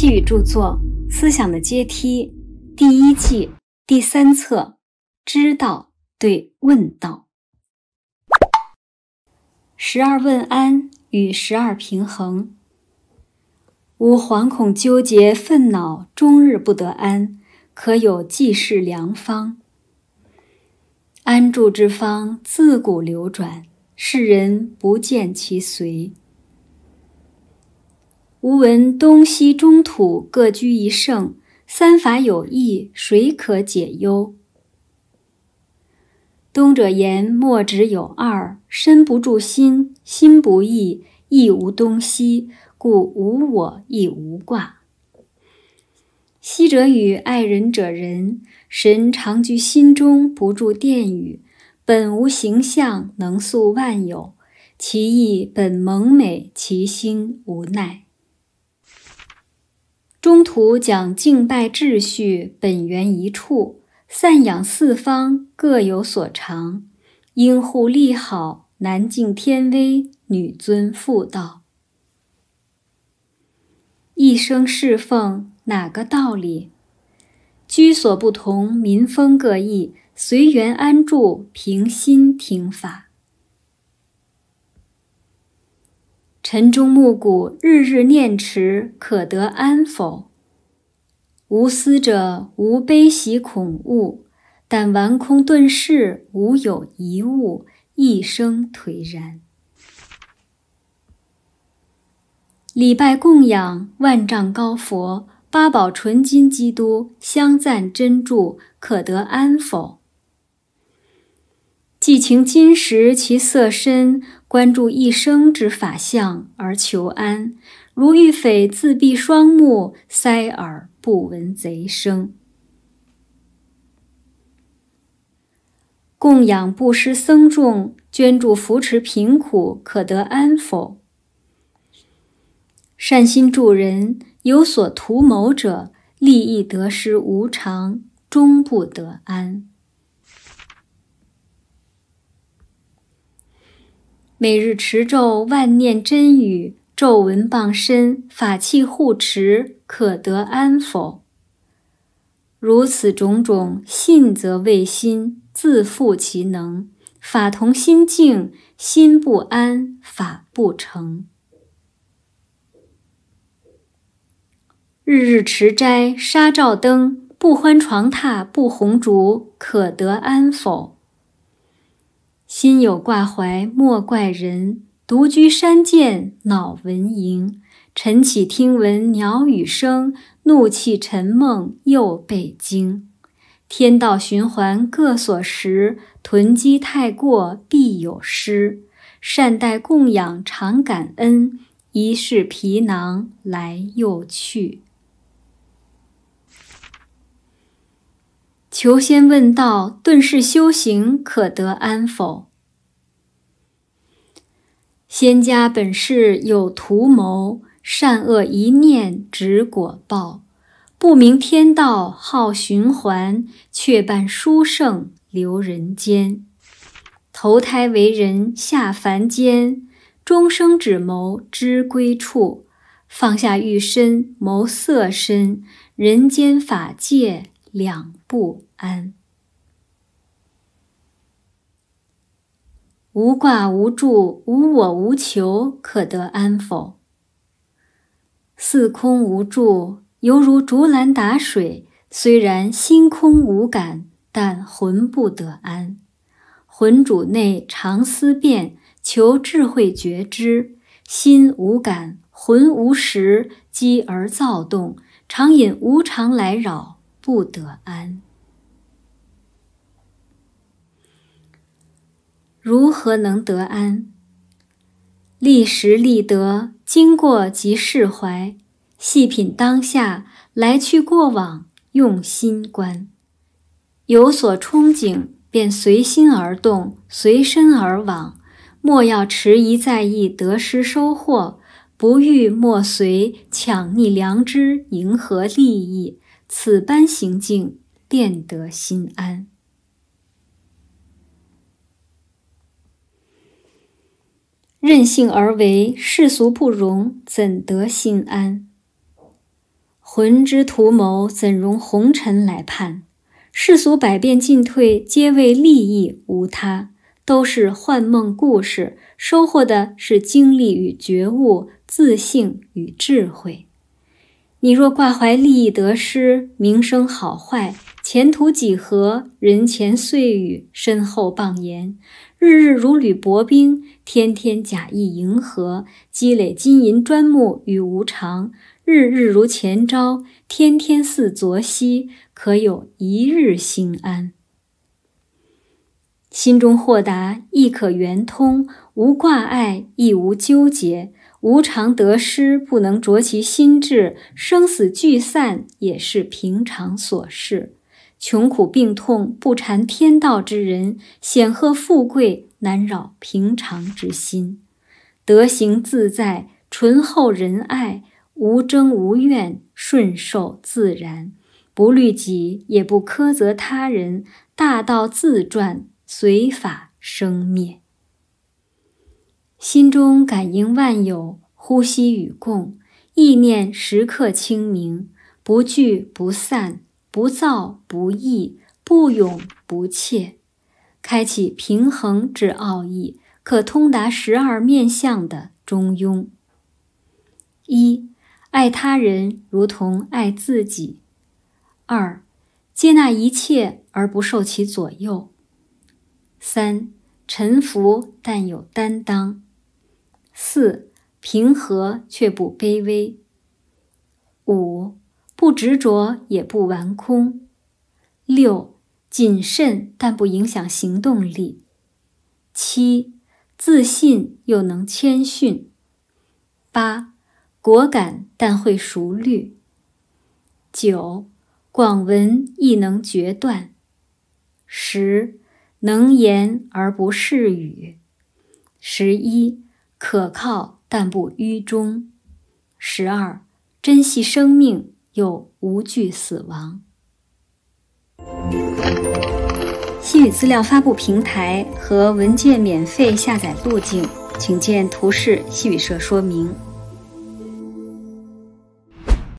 《气语》著作《思想的阶梯》第一季第三册，知道对问道，十二问安与十二平衡，吾惶恐纠结愤恼，终日不得安，可有济世良方？安住之方自古流转，世人不见其随。吾闻东西中土各居一圣，三法有异，谁可解忧？东者言墨子有二，身不住心，心不异，亦无东西，故无我亦无卦。西者语爱人者人，神常居心中，不住殿宇，本无形象，能塑万有，其意本蒙昧，其心无奈。中途讲敬拜秩序，本源一处，散养四方，各有所长，应护利好，男敬天威，女尊妇道，一生侍奉哪个道理？居所不同，民风各异，随缘安住，平心听法。晨钟暮鼓，日日念持，可得安否？无思者，无悲喜恐怖，但顽空顿世，无有一物，一生颓然。礼拜供养万丈高佛，八宝纯金基督，香赞真著，可得安否？寄情金石，其色深；关注一生之法相而求安，如遇匪自闭双目，塞耳不闻贼声。供养布施僧众，捐助扶持贫苦，可得安否？善心助人，有所图谋者，利益得失无常，终不得安。每日持咒万念真语，咒文傍身，法器护持，可得安否？如此种种，信则未心，自负其能，法同心静，心不安，法不成。日日持斋，纱照灯，不欢床榻，不红烛，可得安否？心有挂怀莫怪人，独居山涧鸟闻鸣。晨起听闻鸟语声，怒气沉梦又被惊。天道循环各所时，囤积太过必有失。善待供养常感恩，一世皮囊来又去。求仙问道，顿是修行，可得安否？仙家本是有图谋，善恶一念，只果报。不明天道，好循环，却伴书圣留人间。投胎为人，下凡间，终生只谋知归处。放下欲身，谋色身，人间法界。两不安，无挂无住，无我无求，可得安否？四空无助，犹如竹篮打水。虽然心空无感，但魂不得安。魂主内常思变，求智慧觉知。心无感，魂无实，机而躁动，常引无常来扰。不得安，如何能得安？立时立德，经过即释怀。细品当下，来去过往，用心观。有所憧憬，便随心而动，随身而往。莫要迟疑在意得失收获，不欲莫随，抢逆良知，迎合利益。此般行径，便得心安；任性而为，世俗不容，怎得心安？魂之图谋，怎容红尘来判？世俗百变进退，皆为利益无他，都是幻梦故事。收获的是经历与觉悟，自信与智慧。你若挂怀利益得失、名声好坏、前途几何，人前碎语，身后谤言，日日如履薄冰，天天假意迎合，积累金银砖木与无常，日日如前朝，天天似昨夕，可有一日心安？心中豁达，亦可圆通；无挂碍，亦无纠结。无常得失，不能着其心智，生死聚散，也是平常琐事。穷苦病痛，不缠天道之人；显赫富贵，难扰平常之心。德行自在，醇厚仁爱，无争无怨，顺受自然。不律己，也不苛责他人。大道自转。随法生灭，心中感应万有，呼吸与共，意念时刻清明，不聚不散，不躁不逸，不勇不怯，开启平衡之奥义，可通达十二面相的中庸。一、爱他人如同爱自己；二、接纳一切而不受其左右。三沉浮但有担当，四平和却不卑微，五不执着也不玩空，六谨慎但不影响行动力，七自信又能谦逊，八果敢但会熟虑，九广闻亦能决断，十。能言而不适语，十一可靠但不愚忠；十二珍惜生命又无惧死亡。西语资料发布平台和文件免费下载路径，请见图示西语社说明。